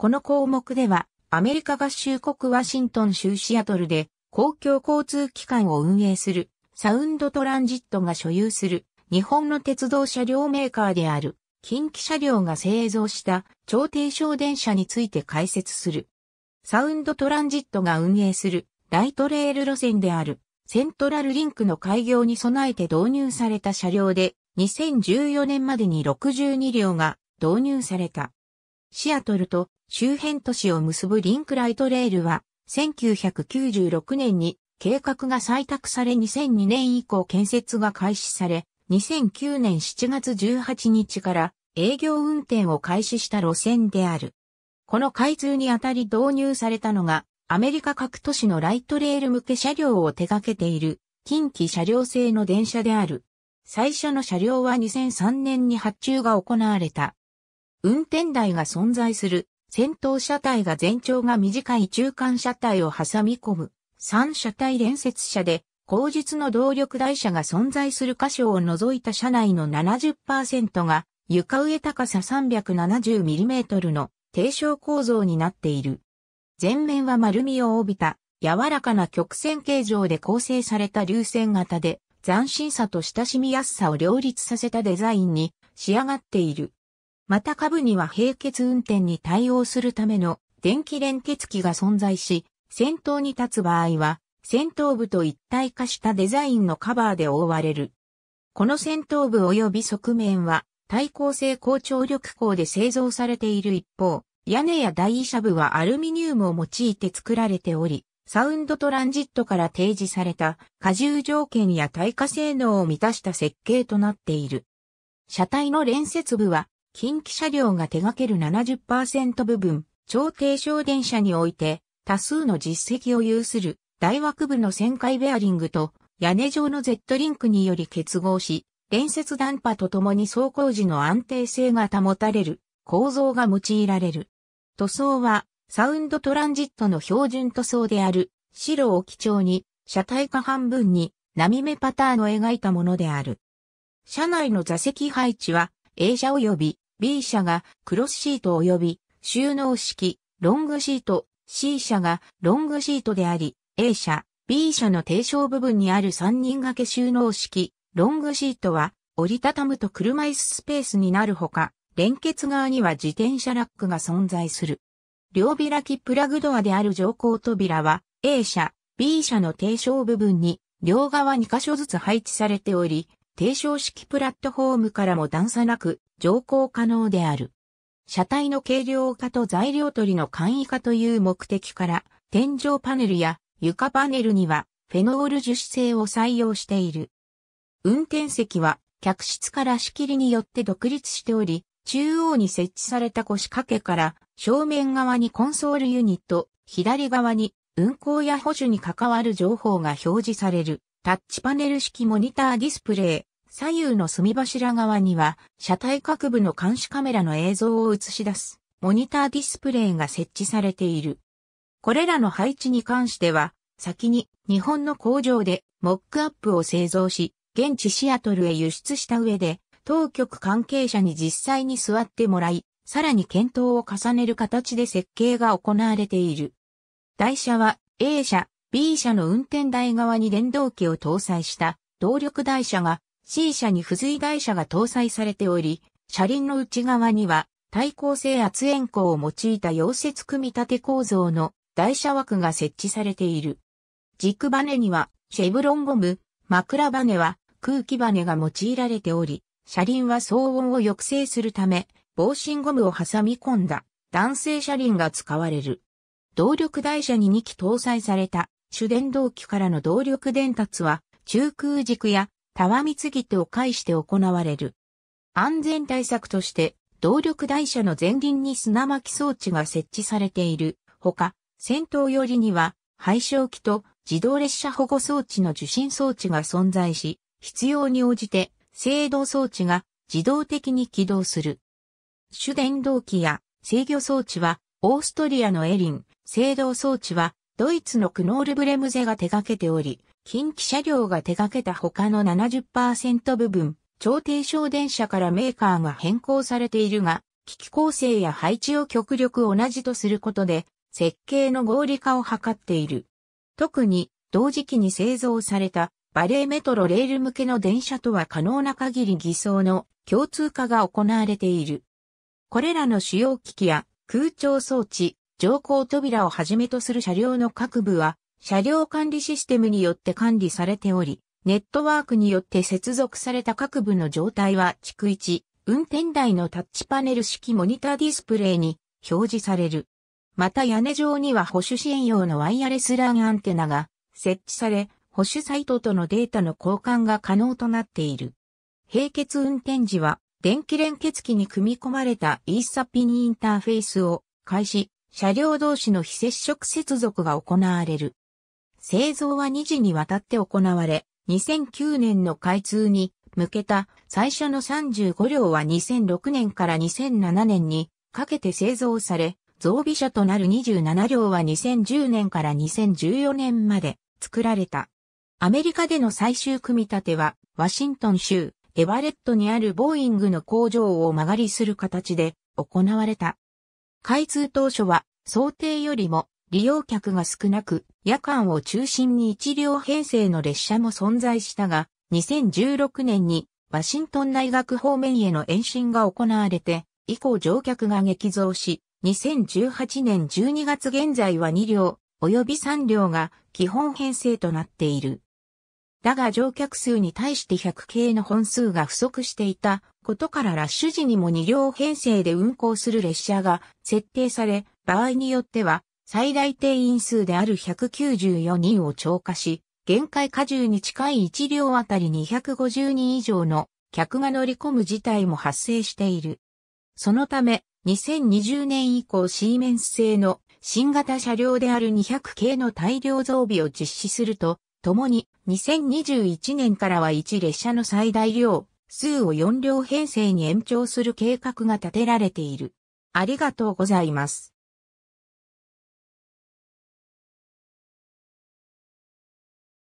この項目では、アメリカ合衆国ワシントン州シアトルで公共交通機関を運営するサウンドトランジットが所有する日本の鉄道車両メーカーである近畿車両が製造した超低床電車について解説する。サウンドトランジットが運営するライトレール路線であるセントラルリンクの開業に備えて導入された車両で2014年までに62両が導入された。シアトルと周辺都市を結ぶリンクライトレールは、1996年に計画が採択され2002年以降建設が開始され、2009年7月18日から営業運転を開始した路線である。この開通にあたり導入されたのが、アメリカ各都市のライトレール向け車両を手掛けている、近畿車両製の電車である。最初の車両は2003年に発注が行われた。運転台が存在する、先頭車体が全長が短い中間車体を挟み込む、三車体連接車で、後日の動力台車が存在する箇所を除いた車内の70%が、床上高さ 370mm の低床構造になっている。前面は丸みを帯びた柔らかな曲線形状で構成された流線型で斬新さと親しみやすさを両立させたデザインに仕上がっている。また下部には並結運転に対応するための電気連結機が存在し、先頭に立つ場合は、先頭部と一体化したデザインのカバーで覆われる。この先頭部及び側面は、耐抗性高張力鋼で製造されている一方、屋根や台車部はアルミニウムを用いて作られており、サウンドトランジットから提示された荷重条件や耐火性能を満たした設計となっている。車体の連接部は近畿車両が手掛ける70%部分、超低小電車において、多数の実績を有する、大枠部の旋回ベアリングと、屋根上の Z リンクにより結合し、連接断波とともに走行時の安定性が保たれる構造が用いられる。塗装はサウンドトランジットの標準塗装である白を基調に車体下半分に波目パターンを描いたものである。車内の座席配置は A 車及び B 社がクロスシート及び収納式ロングシート C 社がロングシートであり A 社 B 社の低床部分にある3人掛け収納式ロングシートは折りたたむと車椅子スペースになるほか連結側には自転車ラックが存在する。両開きプラグドアである乗降扉は A 社 B 社の低床部分に両側2箇所ずつ配置されており、低床式プラットフォームからも段差なく乗降可能である。車体の軽量化と材料取りの簡易化という目的から、天井パネルや床パネルにはフェノール樹脂製を採用している。運転席は客室から仕切りによって独立しており、中央に設置された腰掛けから正面側にコンソールユニット、左側に運行や補助に関わる情報が表示されるタッチパネル式モニターディスプレイ、左右の隅柱側には、車体各部の監視カメラの映像を映し出す、モニターディスプレイが設置されている。これらの配置に関しては、先に日本の工場でモックアップを製造し、現地シアトルへ輸出した上で、当局関係者に実際に座ってもらい、さらに検討を重ねる形で設計が行われている。台車は A 車、B 車の運転台側に電動機を搭載した動力台車が C 車に付随台車が搭載されており、車輪の内側には対抗性圧延鋼を用いた溶接組み立て構造の台車枠が設置されている。軸バネにはシェブロンゴム、枕バネは空気バネが用いられており、車輪は騒音を抑制するため、防振ゴムを挟み込んだ弾性車輪が使われる。動力台車に2機搭載された主電動機からの動力伝達は中空軸やたわみつぎてを介して行われる。安全対策として、動力台車の前輪に砂巻き装置が設置されている。ほか、戦闘寄りには、廃焼機と自動列車保護装置の受信装置が存在し、必要に応じて、制動装置が自動的に起動する。主電動機や制御装置は、オーストリアのエリン、制動装置は、ドイツのクノールブレムゼが手掛けており、近畿車両が手掛けた他の70%部分、超低床電車からメーカーが変更されているが、機器構成や配置を極力同じとすることで、設計の合理化を図っている。特に、同時期に製造されたバレーメトロレール向けの電車とは可能な限り偽装の共通化が行われている。これらの主要機器や空調装置、乗降扉をはじめとする車両の各部は車両管理システムによって管理されており、ネットワークによって接続された各部の状態は逐一、運転台のタッチパネル式モニターディスプレイに表示される。また屋根上には保守支援用のワイヤレスランアンテナが設置され、保守サイトとのデータの交換が可能となっている。並結運転時は電気連結機に組み込まれたイーサピンインターフェースを開始、車両同士の非接触接続が行われる。製造は2次にわたって行われ、2009年の開通に向けた最初の35両は2006年から2007年にかけて製造され、増備車となる27両は2010年から2014年まで作られた。アメリカでの最終組み立ては、ワシントン州、エバレットにあるボーイングの工場を曲がりする形で行われた。開通当初は想定よりも利用客が少なく、夜間を中心に1両編成の列車も存在したが、2016年にワシントン大学方面への延伸が行われて、以降乗客が激増し、2018年12月現在は2両、及び3両が基本編成となっている。だが乗客数に対して100系の本数が不足していたことからラッシュ時にも2両編成で運行する列車が設定され、場合によっては最大定員数である194人を超過し、限界荷重に近い1両あたり250人以上の客が乗り込む事態も発生している。そのため、2020年以降シーメンス製の新型車両である200系の大量増備を実施すると、ともに2021年からは1列車の最大量、数を4両編成に延長する計画が立てられている。ありがとうございます。